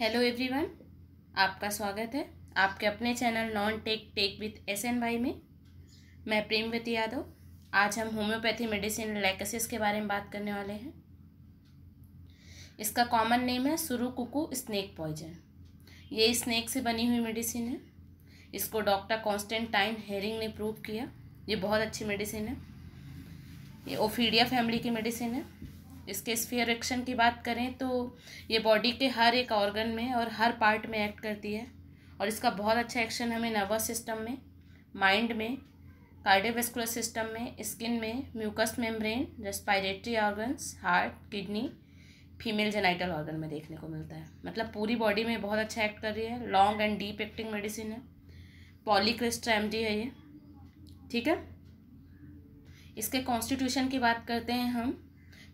Hello everyone आपका स्वागत है आपके अपने channel non tech tech with S N भाई में मैं प्रेमवती यादव आज हम होम्योपैथी मेडिसिन लैकसिस के बारे में बात करने वाले हैं इसका कॉमन नेम है कुकू स्नैक पॉइजन ये स्नैक से बनी हुई मेडिसिन है इसको डॉक्टर कॉन्स्टेंट टाइम हेरिंग ने प्रूव किया ये बहुत अच्छी मेडिसिन है ये ओफीडिया फैमिली की मेडिसिन है इसके स्फीयर एक्शन की बात करें तो ये बॉडी के हर एक ऑर्गन में और हर पार्ट में एक्ट करती है और इसका बहुत अच्छा एक्शन हमें नर्वस सिस्टम में माइंड में कार्डियोवेस्कुलर सिस्टम में स्किन में mucous membrane respiratory organs heart kidney female genital organ में देखने को मिलता है मतलब पूरी बॉडी में बहुत अच्छा एक्ट कर रही है long and deep acting medicine है पॉलीक्रिस्टा एम है ये ठीक है इसके कॉन्स्टिट्यूशन की बात करते हैं हम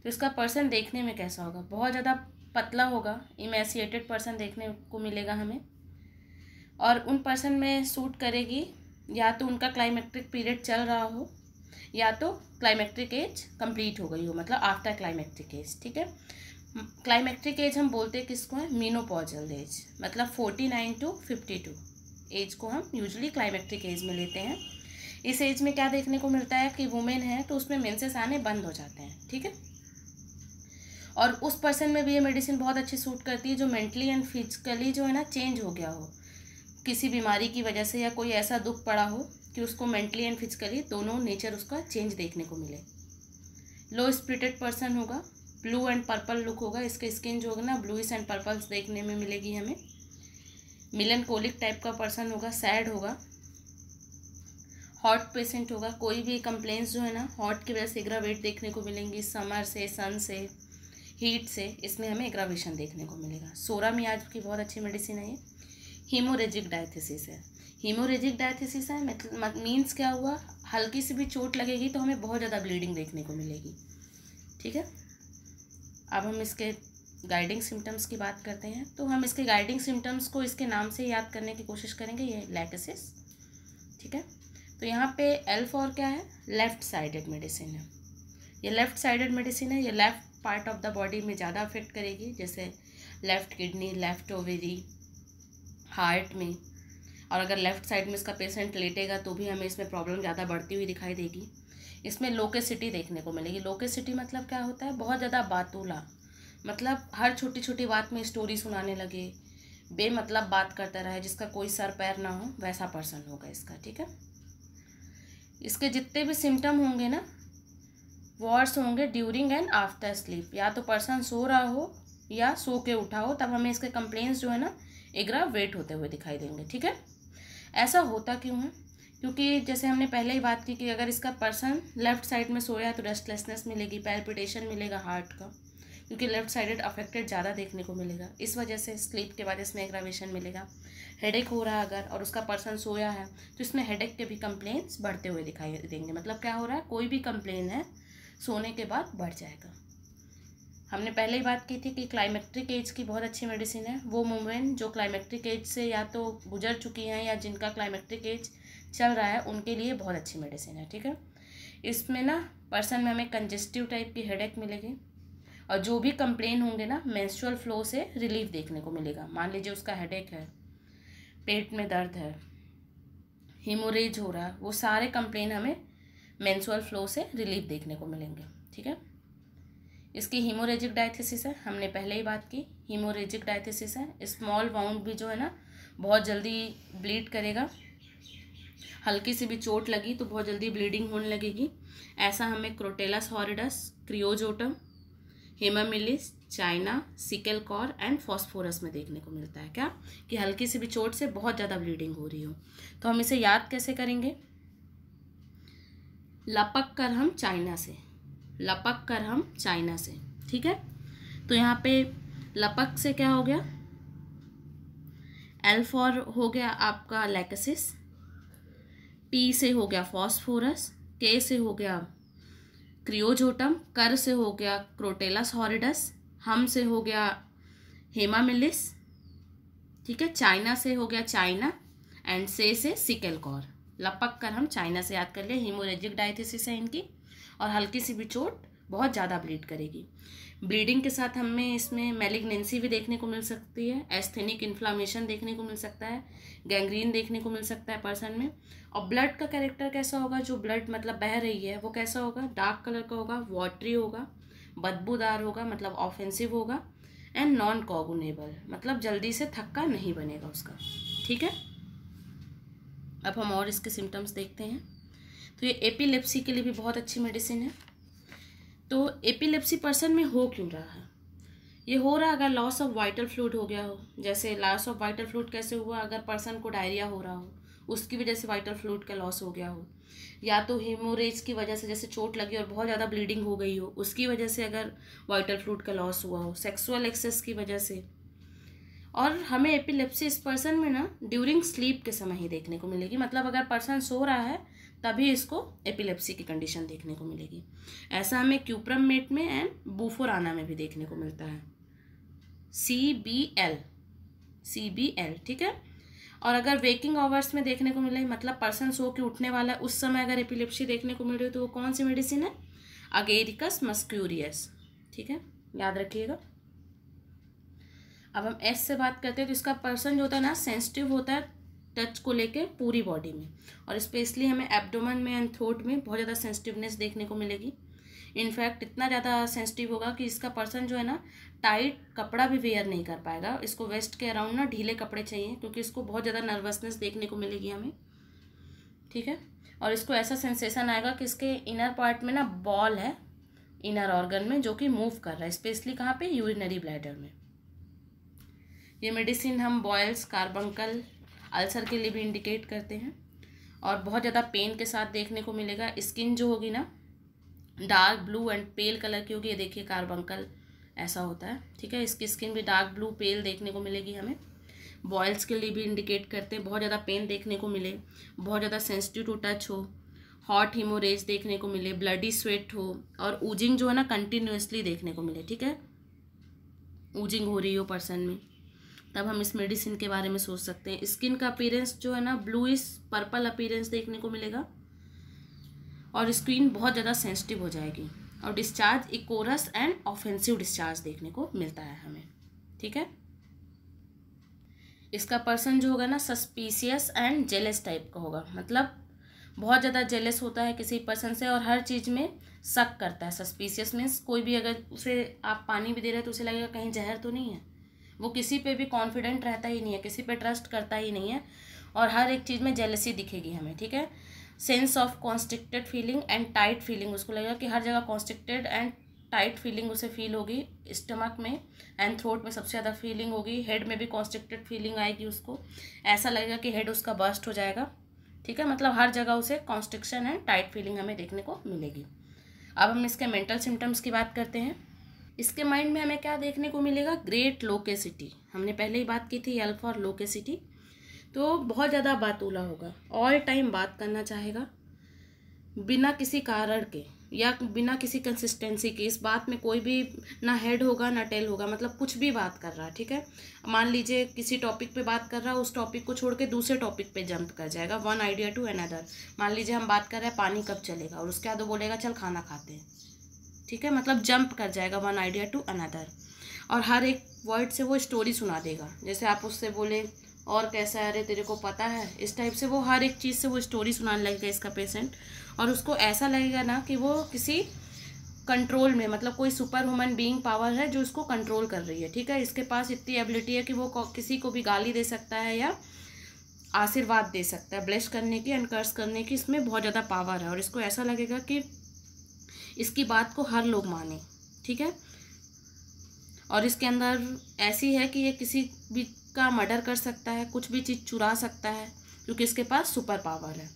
तो इसका पर्सन देखने में कैसा होगा बहुत ज़्यादा पतला होगा इमेसिएटेड पर्सन देखने को मिलेगा हमें और उन पर्सन में सूट करेगी या तो उनका क्लाइमेक्ट्रिक पीरियड चल रहा हो या तो क्लाइमेक्ट्रिक एज कंप्लीट हो गई हो मतलब आफ्टर क्लाइमेक्ट्रिक एज ठीक है क्लाइमेक्ट्रिक एज हम बोलते हैं किसको है मीनोपॉजल एज मतलब forty nine to fifty two age को हम यूजली क्लाइमेक्ट्रिक एज में लेते हैं इस एज में क्या देखने को मिलता है कि वुमेन है तो उसमें मेन्सेस आने बंद हो जाते हैं ठीक है और उस पर्सन में भी ये मेडिसिन बहुत अच्छी सूट करती है जो मेंटली एंड फिजिकली जो है ना चेंज हो गया हो किसी बीमारी की वजह से या कोई ऐसा दुख पड़ा हो कि उसको मेंटली एंड फिजिकली दोनों नेचर उसका चेंज देखने को मिले लो स्प्रिटेड पर्सन होगा ब्लू एंड पर्पल लुक होगा इसके स्किन जो होगा ना ब्लूइस एंड पर्पल्स देखने में मिलेगी हमें मिलन कोलिक टाइप का पर्सन होगा सैड होगा हॉट पेशेंट होगा कोई भी कंप्लेंट्स जो है ना हॉट की वजह से वेट देखने को मिलेंगी समर से सन से हीट से इसमें हमें एग्रावेशन देखने को मिलेगा सोरा मियाज की बहुत अच्छी मेडिसिन है ये हीमोरेजिक डायथिसिस है हीमोरेजिक डायथिसिस है मीन्स मतलब क्या हुआ हल्की सी भी चोट लगेगी तो हमें बहुत ज़्यादा ब्लीडिंग देखने को मिलेगी ठीक है अब हम इसके गाइडिंग सिम्टम्स की बात करते हैं तो हम इसके गाइडिंग सिम्टम्स को इसके नाम से याद करने की कोशिश करेंगे ये लैकेसिस ठीक है तो यहाँ पे एल फॉर क्या है लेफ़्ट साइडेड मेडिसिन है ये लेफ़्ट साइडेड मेडिसिन है ये left part of the body में ज़्यादा अफेक्ट करेगी जैसे left kidney left ovary heart में और अगर लेफ़्ट साइड में इसका पेशेंट लेटेगा तो भी हमें इसमें प्रॉब्लम ज़्यादा बढ़ती हुई दिखाई देगी इसमें लोकेसिटी देखने को मिलेगी लोकेसिटी मतलब क्या होता है बहुत ज़्यादा बातूला मतलब हर छोटी छोटी बात में स्टोरी सुनाने लगे बेमतलब बात करता रहे जिसका कोई सर पैर ना हो वैसा पर्सन होगा इसका ठीक है इसके जितने भी सिम्टम होंगे ना वॉर्स होंगे ड्यूरिंग एंड आफ्टर स्लीप या तो पर्सन सो रहा हो या सो के उठा हो तब हमें इसके कंप्लेन्स जो है ना वेट होते हुए दिखाई देंगे ठीक है ऐसा होता क्यों है क्योंकि जैसे हमने पहले ही बात की कि अगर इसका पर्सन लेफ्ट साइड में सोया है तो रेस्टलेसनेस मिलेगी पैल्पिटेशन मिलेगा हार्ट का क्योंकि लेफ्ट साइडेड अफेक्टेड ज़्यादा देखने को मिलेगा इस वजह से स्लीप के बाद इसमें एग्रावेशन मिलेगा हेडेक हो रहा है अगर और उसका पर्सन सोया है तो इसमें हेडेक के भी कंप्लेन्स बढ़ते हुए दिखाई देंगे मतलब क्या हो रहा है कोई भी कंप्लेन है सोने के बाद बढ़ जाएगा हमने पहले ही बात की थी कि क्लाइमेक्ट्रिक एज की बहुत अच्छी मेडिसिन है वो वुमेन जो क्लाइमेक्ट्रिक एज से या तो गुजर चुकी हैं या जिनका क्लाइमेक्ट्रिक एज चल रहा है उनके लिए बहुत अच्छी मेडिसिन है ठीक है इसमें ना पर्सन में हमें कंजेस्टिव टाइप की हेड मिलेगी और जो भी कंप्लेन होंगे ना मैंसुअल फ्लो से रिलीफ देखने को मिलेगा मान लीजिए उसका हेड है पेट में दर्द है हीमोरेज हो रहा है वो सारे कंप्लेन हमें मैंसुअल फ्लो से रिलीफ देखने को मिलेंगे ठीक है इसकी हीमोरेजिक डायथिसिस है हमने पहले ही बात की हीमोरेजिक डायथिसिस है स्मॉल वाउंड भी जो है ना बहुत जल्दी ब्लीड करेगा हल्की सी भी चोट लगी तो बहुत जल्दी ब्लीडिंग होने लगेगी ऐसा हमें crotalus horridus creosotum hamamelis china secale cor and phosphorus में देखने को मिलता है क्या कि हल्की सी भी चोट से बहुत ज़्यादा ब्लीडिंग हो रही हो तो हम इसे याद कैसे करेंगे लपक कर हम चाइना से लपक कर हम चाइना से ठीक है तो यहाँ पे लपक से क्या हो गया एल फॉर हो गया आपका लेकसिस पी से हो गया फॉस्फोरस के से हो गया क्रियोजोटम कर से हो गया क्रोटेलस हॉरिडस हम से हो गया हेमामिलिस ठीक है चाइना से हो गया चाइना एंड से से सिकेलकॉर लपक कर हम चाइना से याद कर लिया हीमोरेजिक डायथिसिस है इनकी और हल्की सी भी चोट बहुत ज़्यादा ब्लीड करेगी ब्लीडिंग के साथ हमें इसमें मेलिग्नेंसी भी देखने को मिल सकती है एस्थेनिक इन्फ्लामेशन देखने को मिल सकता है गैंग्रीन देखने को मिल सकता है पर्सन में और ब्लड का कैरेक्टर कैसा होगा जो ब्लड मतलब बह रही है वो कैसा होगा डार्क कलर का होगा वॉटरी होगा बदबूदार होगा मतलब ऑफेंसिव होगा एंड नॉन कॉगुनेबल मतलब जल्दी से थक्का नहीं बनेगा उसका ठीक है अब हम और इसके सिम्टम्स देखते हैं तो ये एपिलेप्सी के लिए भी बहुत अच्छी मेडिसिन है तो एपिलेप्सी पर्सन में हो क्यों रहा है ये हो रहा अगर लॉस ऑफ वाइटल फ्लूड हो गया हो जैसे लॉस ऑफ वाइटल फ्लूड कैसे हुआ अगर पर्सन को डायरिया हो रहा हो उसकी वजह से वाइटल फ्लूड का लॉस हो गया हो या तो हेमोरेज की वजह से जैसे चोट लगी और बहुत ज़्यादा ब्लीडिंग हो गई हो उसकी वजह से अगर वाइटल फ्लूड का लॉस हुआ हो सेक्सुअल एक्सेस की वजह से और हमें एपिलेप्सी इस पर्सन में ना ड्यूरिंग स्लीप के समय ही देखने को मिलेगी मतलब अगर पर्सन सो रहा है तभी इसको एपिलेप्सी की कंडीशन देखने को मिलेगी ऐसा हमें क्यूप्रम मेट में एंड बूफोराना में भी देखने को मिलता है C B L C B L ठीक है और अगर वेकिंग आवर्स में देखने को मिले मतलब पर्सन सो के उठने वाला है उस समय अगर एपिलेप्सी देखने को मिल रही हो तो वो कौन सी मेडिसिन है अगेरिकस मस्क्यूरियस ठीक है याद रखिएगा अब हम एस से बात करते हैं तो इसका पर्सन जो होता है ना सेंसिटिव होता है टच को लेके पूरी बॉडी में और स्पेशली हमें एब्डोमन में एंड थ्रोट में बहुत ज़्यादा सेंसिटिवनेस देखने को मिलेगी इनफैक्ट इतना ज़्यादा सेंसिटिव होगा कि इसका पर्सन जो है ना टाइट कपड़ा भी वेयर नहीं कर पाएगा इसको वेस्ट के अराउंड ना ढीले कपड़े चाहिए क्योंकि इसको बहुत ज़्यादा नर्वसनेस देखने को मिलेगी हमें ठीक है और इसको ऐसा सेंसेशन आएगा कि इसके इनर पार्ट में ना बॉल है इनर ऑर्गन में जो कि मूव कर रहा है स्पेशली कहाँ पे यूरिनरी ब्लैडर में ये मेडिसिन हम बॉयल्स कार्बंकल अल्सर के लिए भी इंडिकेट करते हैं और बहुत ज़्यादा पेन के साथ देखने को मिलेगा स्किन जो होगी ना dark blue and pale colour की होगी ये देखिए कार्बंकल ऐसा होता है ठीक है इसकी स्किन भी डार्क ब्लू पेल देखने को मिलेगी हमें बॉयल्स के लिए भी इंडिकेट करते हैं बहुत ज़्यादा पेन देखने को मिले बहुत ज़्यादा सेंसिटिव टू टच हो हॉट हिमोरेज देखने को मिले ब्लडी स्वेट हो और ऊजिंग जो है ना कंटिन्यूसली देखने को मिले ठीक है ऊजिंग हो रही हो पर्सन में तब हम इस मेडिसिन के बारे में सोच सकते हैं स्किन का अपीरेंस जो है ना ब्लूइस पर्पल अपीरेंस देखने को मिलेगा और स्किन बहुत ज़्यादा सेंसिटिव हो जाएगी और discharge ichorous and offensive discharge देखने को मिलता है हमें ठीक है इसका पर्सन जो होगा ना सस्पीसियस एंड जेलेस टाइप का होगा मतलब बहुत ज़्यादा जेलेस होता है किसी पर्सन से और हर चीज़ में शक करता है सस्पीसियस मीन्स कोई भी अगर उसे आप पानी भी दे रहे हैं तो उसे लगेगा कहीं जहर तो नहीं है वो किसी पे भी कॉन्फिडेंट रहता ही नहीं है किसी पे ट्रस्ट करता ही नहीं है और हर एक चीज़ में जेलसी दिखेगी हमें ठीक है sense of constricted feeling and tight feeling उसको लगेगा कि हर जगह कॉन्स्ट्रिक्टेड एंड टाइट फीलिंग उसे फील होगी स्टमक में एंड थ्रोट में सबसे ज़्यादा फीलिंग होगी हेड में भी कॉन्स्ट्रिक्टेड फीलिंग आएगी उसको ऐसा लगेगा कि हेड उसका बर्स्ट हो जाएगा ठीक है मतलब हर जगह उसे कॉन्स्ट्रिक्शन एंड टाइट फीलिंग हमें देखने को मिलेगी अब हम इसके मेंटल सिम्टम्स की बात करते हैं इसके माइंड में हमें क्या देखने को मिलेगा ग्रेट लोकेसिटी हमने पहले ही बात की थी अल्फा और लोकेसिटी तो बहुत ज़्यादा बातूला होगा ऑल टाइम बात करना चाहेगा बिना किसी कारण के या बिना किसी कंसिस्टेंसी के इस बात में कोई भी ना हेड होगा ना टेल होगा मतलब कुछ भी बात कर रहा है ठीक है मान लीजिए किसी टॉपिक पे बात कर रहा है उस टॉपिक को छोड़ के दूसरे टॉपिक पे जंप कर जाएगा वन आइडिया टू अनदर मान लीजिए हम बात कर रहे हैं पानी कब चलेगा और उसके बाद वो बोलेगा चल खाना खाते हैं ठीक है मतलब जंप कर जाएगा वन आइडिया टू अनदर और हर एक वर्ड से वो स्टोरी सुना देगा जैसे आप उससे बोले और कैसा है अरे तेरे को पता है इस टाइप से वो हर एक चीज़ से वो स्टोरी सुनाने लगेगा इसका पेशेंट और उसको ऐसा लगेगा ना कि वो किसी कंट्रोल में मतलब कोई सुपर ह्यूमन बीइंग पावर है जो उसको कंट्रोल कर रही है ठीक है इसके पास इतनी एबिलिटी है कि वो किसी को भी गाली दे सकता है या आशीर्वाद दे सकता है ब्लेस करने की एंड कर्स करने की इसमें बहुत ज़्यादा पावर है और इसको ऐसा लगेगा कि इसकी बात को हर लोग माने ठीक है और इसके अंदर ऐसी है कि ये किसी भी का मर्डर कर सकता है कुछ भी चीज़ चुरा सकता है क्योंकि इसके पास सुपर पावर है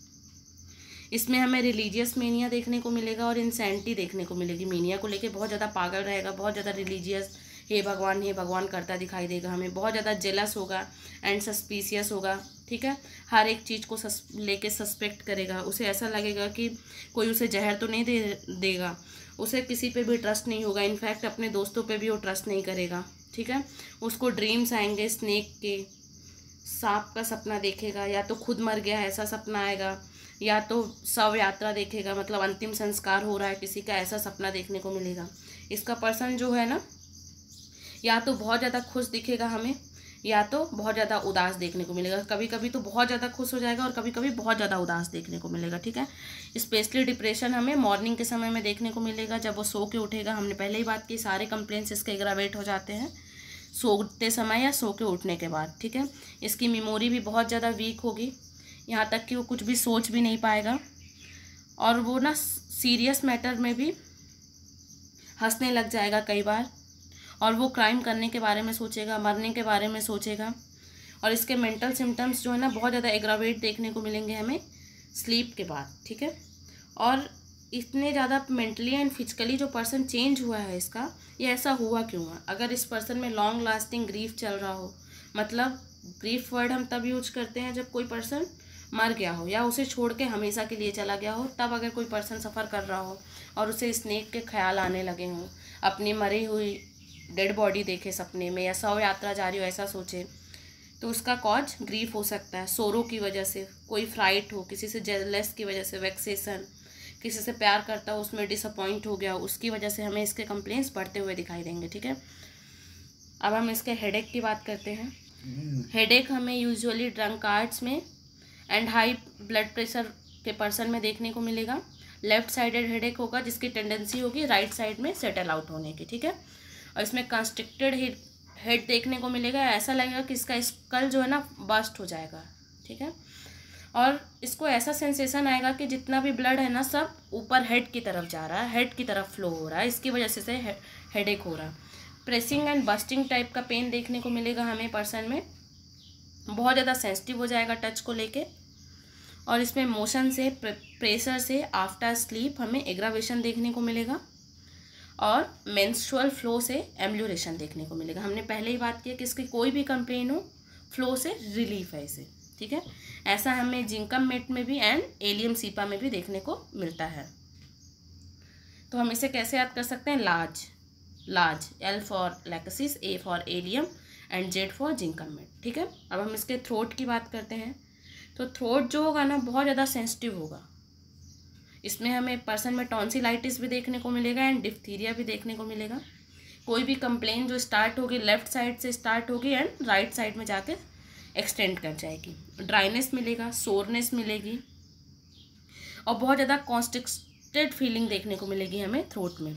इसमें हमें रिलीजियस मेनिया देखने को मिलेगा और इंसेंटी देखने को मिलेगी मेनिया को लेके बहुत ज़्यादा पागल रहेगा बहुत ज़्यादा रिलीजियस हे भगवान हे भगवान करता दिखाई देगा हमें बहुत ज़्यादा जेलस होगा एंड सस्पीसियस होगा ठीक है हर एक चीज़ को सस लेके सस्पेक्ट करेगा उसे ऐसा लगेगा कि कोई उसे जहर तो नहीं दे देगा उसे किसी पे भी ट्रस्ट नहीं होगा इनफैक्ट अपने दोस्तों पे भी वो ट्रस्ट नहीं करेगा ठीक है उसको ड्रीम्स आएंगे स्नेक के सांप का सपना देखेगा या तो खुद मर गया ऐसा सपना आएगा या तो सव यात्रा देखेगा मतलब अंतिम संस्कार हो रहा है किसी का ऐसा सपना देखने को मिलेगा इसका पर्सन जो है ना या तो बहुत ज़्यादा खुश दिखेगा हमें या तो बहुत ज़्यादा उदास देखने को मिलेगा कभी कभी तो बहुत ज़्यादा खुश हो जाएगा और कभी कभी बहुत ज़्यादा उदास देखने को मिलेगा ठीक है स्पेशली डिप्रेशन हमें मॉर्निंग के समय में देखने को मिलेगा जब वो सो के उठेगा हमने पहले ही बात की सारे कंप्लेन इसके एग्रावेट हो जाते हैं सोते समय या सो के उठने के बाद ठीक है इसकी मेमोरी भी बहुत ज़्यादा वीक होगी यहाँ तक कि वो कुछ भी सोच भी नहीं पाएगा और वो ना सीरियस मैटर में भी हंसने लग जाएगा कई बार और वो क्राइम करने के बारे में सोचेगा मरने के बारे में सोचेगा और इसके मेंटल सिम्टम्स जो है ना बहुत ज़्यादा एग्रावेट देखने को मिलेंगे हमें स्लीप के बाद ठीक है और इतने ज़्यादा मेंटली एंड फिजिकली जो पर्सन चेंज हुआ है इसका ये ऐसा हुआ क्यों हुआ अगर इस पर्सन में लॉन्ग लास्टिंग ग्रीफ चल रहा हो मतलब ग्रीफ वर्ड हम तब यूज करते हैं जब कोई पर्सन मर गया हो या उसे छोड़ के हमेशा के लिए चला गया हो तब अगर कोई पर्सन सफ़र कर रहा हो और उसे स्नेक के ख्याल आने लगे हों अपनी मरी हुई डेड बॉडी देखे सपने में या सौ यात्रा जा रही हो ऐसा सोचे तो उसका कॉज ग्रीफ हो सकता है सोरो की वजह से कोई फ्राइट हो किसी से जेलस की वजह से वैक्सीसन किसी से प्यार करता हो उसमें डिसअपॉइंट हो गया उसकी वजह से हमें इसके कंप्लेंट्स बढ़ते हुए दिखाई देंगे ठीक है अब हम इसके हेड की बात करते हैं हेड हम्म। हमें यूजली ड्रंक कार्ड्स में एंड हाई ब्लड प्रेशर के पर्सन में देखने को मिलेगा लेफ्ट साइडेड हेडेक होगा जिसकी टेंडेंसी होगी राइट साइड में सेटल आउट होने की ठीक है और इसमें कंस्ट्रिक्टेड हेड देखने को मिलेगा ऐसा लगेगा कि इसका स्कल जो है ना बस्ट हो जाएगा ठीक है और इसको ऐसा सेंसेशन आएगा कि जितना भी ब्लड है ना सब ऊपर हेड की तरफ जा रहा है हेड की तरफ फ्लो हो रहा है इसकी वजह से से हेड एक हो रहा प्रेसिंग एंड बस्टिंग टाइप का पेन देखने को मिलेगा हमें पर्सन में बहुत ज़्यादा सेंसिटिव हो जाएगा टच को लेके और इसमें मोशन से प्रेशर से आफ्टर स्लीप हमें एग्रावेशन देखने को मिलेगा और मेंस्ट्रुअल फ्लो से एम्ब्यूलेशन देखने को मिलेगा हमने पहले ही बात किया कि इसकी कोई भी कंप्लेन हो फ्लो से रिलीफ है इसे ठीक है ऐसा हमें जिंकम मेट में भी एंड एलियम सीपा में भी देखने को मिलता है तो हम इसे कैसे याद कर सकते हैं large large L for lachesis A for allium and Z for zincum met ठीक है अब हम इसके थ्रोट की बात करते हैं तो थ्रोट जो होगा ना बहुत ज़्यादा सेंसिटिव होगा इसमें हमें पर्सन में टॉन्सिलाइटिस भी देखने को मिलेगा एंड डिफ्थीरिया भी देखने को मिलेगा कोई भी कंप्लेन जो स्टार्ट होगी लेफ्ट साइड से स्टार्ट होगी एंड राइट साइड में जाकर एक्सटेंड कर जाएगी ड्राइनेस मिलेगा सोरनेस मिलेगी और बहुत ज़्यादा कॉन्स्टिक्टेड फीलिंग देखने को मिलेगी हमें थ्रोट में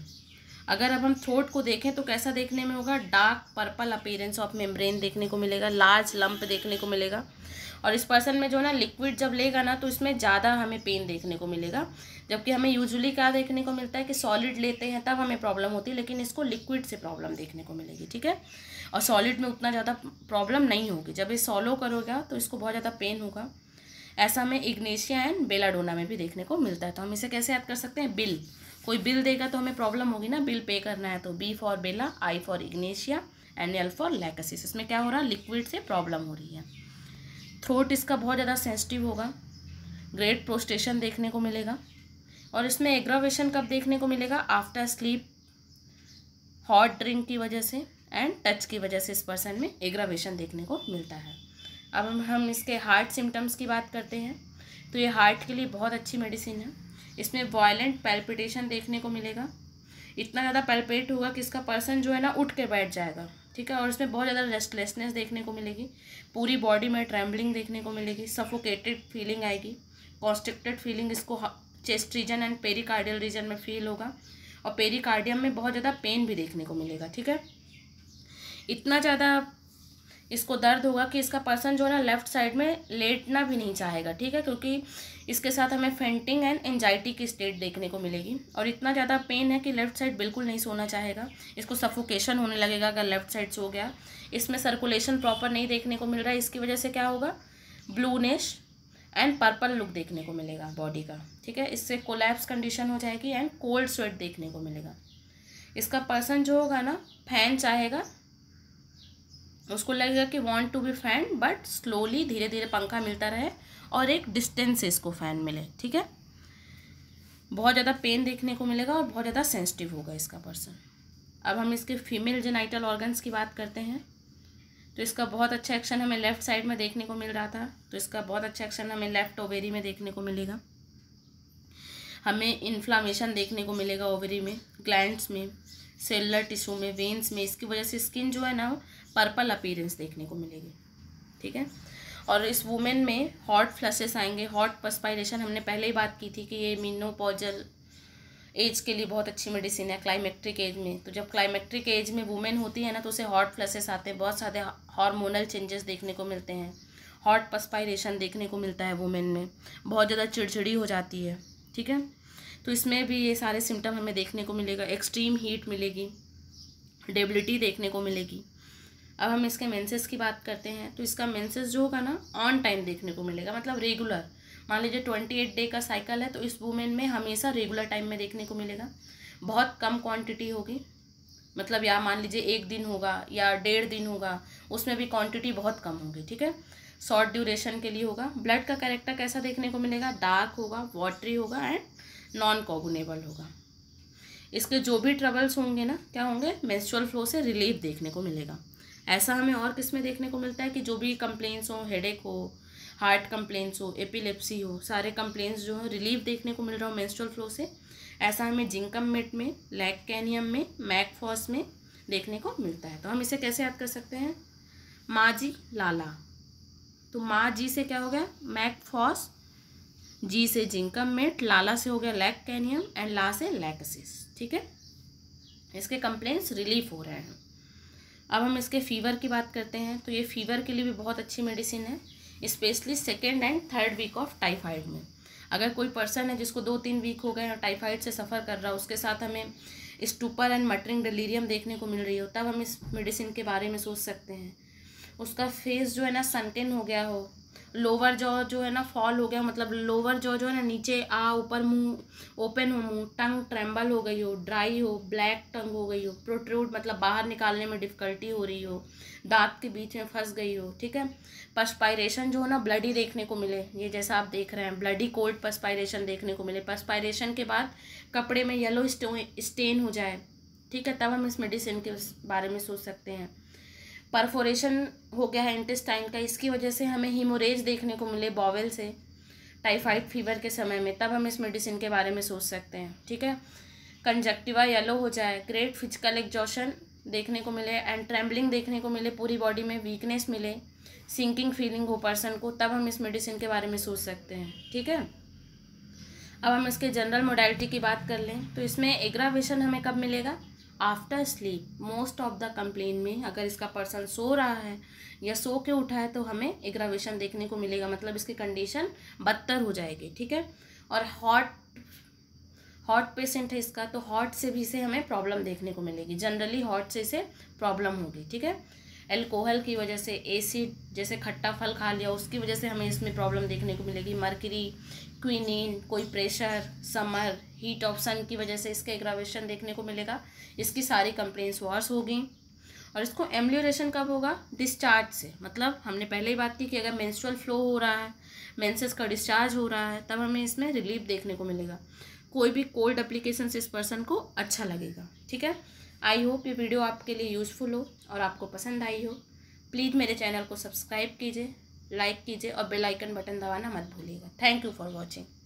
अगर अब हम थ्रोट को देखें तो कैसा देखने में होगा dark purple appearance of membrane देखने को मिलेगा लार्ज लंप देखने को मिलेगा और इस पर्सन में जो है ना लिक्विड जब लेगा ना तो इसमें ज़्यादा हमें पेन देखने को मिलेगा जबकि हमें यूजुअली क्या देखने को मिलता है कि सॉलिड लेते हैं तब हमें प्रॉब्लम होती है लेकिन इसको लिक्विड से प्रॉब्लम देखने को मिलेगी ठीक है और सॉलिड में उतना ज़्यादा प्रॉब्लम नहीं होगी जब ये सॉलो करोगे तो इसको बहुत ज़्यादा पेन होगा ऐसा हमें इग्नेशिया एंड बेलाडोना में भी देखने को मिलता है तो हम इसे कैसे याद कर सकते हैं बिल कोई बिल देगा तो हमें प्रॉब्लम होगी ना बिल पे करना है तो B for bella I for ignatia and L for lachesis इसमें क्या हो रहा है लिक्विड से प्रॉब्लम हो रही है थ्रोट इसका बहुत ज़्यादा सेंसिटिव होगा ग्रेट प्रोस्टेशन देखने को मिलेगा और इसमें एग्रावेशन कब देखने को मिलेगा आफ्टर स्लीप हॉट ड्रिंक की वजह से एंड टच की वजह से इस पर्सन में एग्रावेशन देखने को मिलता है अब हम इसके हार्ट सिम्टम्स की बात करते हैं तो ये हार्ट के लिए बहुत अच्छी मेडिसिन है इसमें वॉयलेंट पैल्पिटेशन देखने को मिलेगा इतना ज़्यादा पैल्पेट होगा कि इसका पर्सन जो है ना उठ के बैठ जाएगा ठीक है और इसमें बहुत ज़्यादा रेस्टलेसनेस देखने को मिलेगी पूरी बॉडी में ट्रैम्बलिंग देखने को मिलेगी सफोकेटेड फीलिंग आएगी कॉन्स्ट्रिक्टेड फीलिंग इसको chest region and pericardial region में फील होगा और पेरिकार्डियम में बहुत ज़्यादा पेन भी देखने को मिलेगा ठीक है इतना ज़्यादा इसको दर्द होगा कि इसका पर्सन जो है ना लेफ़्ट साइड में लेटना भी नहीं चाहेगा ठीक है क्योंकि इसके साथ हमें फेंटिंग एंड एनजाइटी की स्टेट देखने को मिलेगी और इतना ज़्यादा पेन है कि लेफ़्ट साइड बिल्कुल नहीं सोना चाहेगा इसको सफोकेशन होने लगेगा अगर लेफ़्ट साइड सो गया इसमें सर्कुलेशन प्रॉपर नहीं देखने को मिल रहा है इसकी वजह से क्या होगा ब्लूनेश एंड पर्पल लुक देखने को मिलेगा बॉडी का ठीक है इससे कोलैप्स कंडीशन हो जाएगी एंड कोल्ड स्वेट देखने को मिलेगा इसका पर्सन जो होगा ना फैन चाहेगा उसको लगेगा कि want to be fan but slowly धीरे धीरे पंखा मिलता रहे और एक डिस्टेंस से इसको फैन मिले ठीक है बहुत ज़्यादा पेन देखने को मिलेगा और बहुत ज़्यादा सेंसिटिव होगा इसका पर्सन अब हम इसके फीमेल जेनाइटल ऑर्गन्स की बात करते हैं तो इसका बहुत अच्छा एक्शन हमें लेफ्ट साइड में देखने को मिल रहा था तो इसका बहुत अच्छा एक्शन हमें लेफ्ट ओवेरी में देखने को मिलेगा हमें इन्फ्लामेशन देखने को मिलेगा ओवेरी में ग्लैंड्स में सेलर टिश्यू में वेन्स में इसकी वजह से स्किन जो है ना पर्पल अपीरेंस देखने को मिलेगी ठीक है और इस वुमेन में हॉट फ्लशेस आएंगे हॉट पस्पायरेशन हमने पहले ही बात की थी कि ये पॉजल एज के लिए बहुत अच्छी मेडिसिन है क्लाइमेट्रिक एज में तो जब क्लाइमेट्रिक एज में वुमेन होती है ना तो उसे हॉट फ्लशेस आते हैं बहुत सारे हार्मोनल चेंजेस देखने को मिलते हैं हॉट पस्पायरेशन देखने को मिलता है वुमेन में बहुत ज़्यादा चिड़चिड़ी हो जाती है ठीक है तो इसमें भी ये सारे सिम्टम हमें देखने को मिलेगा एक्सट्रीम हीट मिलेगी डेबिलिटी देखने को मिलेगी अब हम इसके मेंसेस की बात करते हैं तो इसका मेंसेस जो होगा ना ऑन टाइम देखने को मिलेगा मतलब रेगुलर मान लीजिए ट्वेंटी एट डे का साइकिल है तो इस वूमेन में हमेशा रेगुलर टाइम में देखने को मिलेगा बहुत कम क्वांटिटी होगी मतलब या मान लीजिए एक दिन होगा या डेढ़ दिन होगा उसमें भी क्वान्टिटी बहुत कम होगी ठीक है शॉर्ट ड्यूरेशन के लिए होगा ब्लड का कैरेक्टर कैसा देखने को मिलेगा डार्क होगा वाटरी होगा एंड नॉन कॉगुनेबल होगा इसके जो भी ट्रबल्स होंगे ना क्या होंगे मेंस्ट्रुअल फ्लो से रिलीफ देखने को मिलेगा ऐसा हमें और किस में देखने को मिलता है कि जो भी कंप्लेंट्स हो हेडेक हो हार्ट कंप्लेंट्स हो एपिलेप्सी हो सारे कंप्लेंट्स जो हैं रिलीफ देखने को मिल रहा हो मेंस्ट्रुअल फ्लो से ऐसा हमें जिंकम मेट में लैक कैनियम में मैकफॉस में देखने को मिलता है तो हम इसे कैसे याद कर सकते हैं माँ जी लाला तो माँ जी से क्या हो गया मैकफॉस जी से जिंकम मेट लाला से हो गया लैक कैनियम एंड ला से लैकसिस ठीक है इसके कंप्लेंट्स रिलीफ हो रहे हैं अब हम इसके फीवर की बात करते हैं तो ये फीवर के लिए भी बहुत अच्छी मेडिसिन है specially second and third week of typhoid में अगर कोई पर्सन है जिसको दो तीन वीक हो गए हैं टाइफाइड से सफ़र कर रहा है उसके साथ हमें स्टूपर एंड मटरिंग डिलीरियम देखने को मिल रही हो तब हम इस मेडिसिन के बारे में सोच सकते हैं उसका फेस जो है ना सनटेन हो गया हो लोअर जॉ जो है ना फॉल हो गया मतलब लोअर जॉ जो है ना नीचे आ ऊपर मुंह ओपन हो मुंह टंग ट्रेम्बल हो गई हो ड्राई हो ब्लैक टंग हो गई हो प्रोट्रूड मतलब बाहर निकालने में डिफ़िकल्टी हो रही हो दांत के बीच में फंस गई हो ठीक है पस्पायरेशन जो है ना ब्लडी देखने को मिले ये जैसा आप देख रहे हैं ब्लडी कोल्ड पस्पायरेशन देखने को मिले पस्पायरेशन के बाद कपड़े में येलो स्टेन हो जाए ठीक है तब हम इस मेडिसिन के बारे में सोच सकते हैं परफोरेशन हो गया है इंटेस्टाइन का इसकी वजह से हमें हीमोरेज देखने को मिले बॉवेल से टाइफाइड फीवर के समय में तब हम इस मेडिसिन के बारे में सोच सकते हैं ठीक है कंजक्टिवा येलो हो जाए ग्रेट फिजिकल एग्जॉशन देखने को मिले एंड ट्रैम्बलिंग देखने को मिले पूरी बॉडी में वीकनेस मिले सिंकिंग फीलिंग हो पर्सन को तब हम इस मेडिसिन के बारे में सोच सकते हैं ठीक है अब हम इसके जनरल मोडालिटी की बात कर लें तो इसमें एग्रावेशन हमें कब मिलेगा after sleep most of the complain में अगर इसका पर्सन सो रहा है या सो के उठा है तो हमें एग्रावेशन देखने को मिलेगा मतलब इसकी कंडीशन बदतर हो जाएगी ठीक है और हॉट हॉट पेशेंट है इसका तो हॉट से भी इसे हमें प्रॉब्लम देखने को मिलेगी जनरली हॉट से इसे प्रॉब्लम होगी ठीक है एल्कोहल की वजह से एसिड जैसे खट्टा फल खा लिया उसकी वजह से हमें इसमें प्रॉब्लम देखने को मिलेगी मर्करी क्विनिन कोई pressure summer heat of sun की वजह से इसका एग्रावेशन देखने को मिलेगा इसकी सारी कंप्लेंट्स वॉर्स होगी और इसको एम्ब्ल्यूरेशन कब होगा डिस्चार्ज से मतलब हमने पहले ही बात की कि अगर मेंस्ट्रुअल फ्लो हो रहा है मेंसेस का डिस्चार्ज हो रहा है तब हमें इसमें रिलीफ देखने को मिलेगा कोई भी कोल्ड अप्लीकेशन से इस पर्सन को अच्छा लगेगा ठीक है आई होप ये वीडियो आपके लिए यूज़फुल हो और आपको पसंद आई हो प्लीज़ मेरे चैनल को सब्सक्राइब कीजिए लाइक कीजिए और बेल आइकन बटन दबाना मत भूलिएगा थैंक यू फॉर वॉचिंग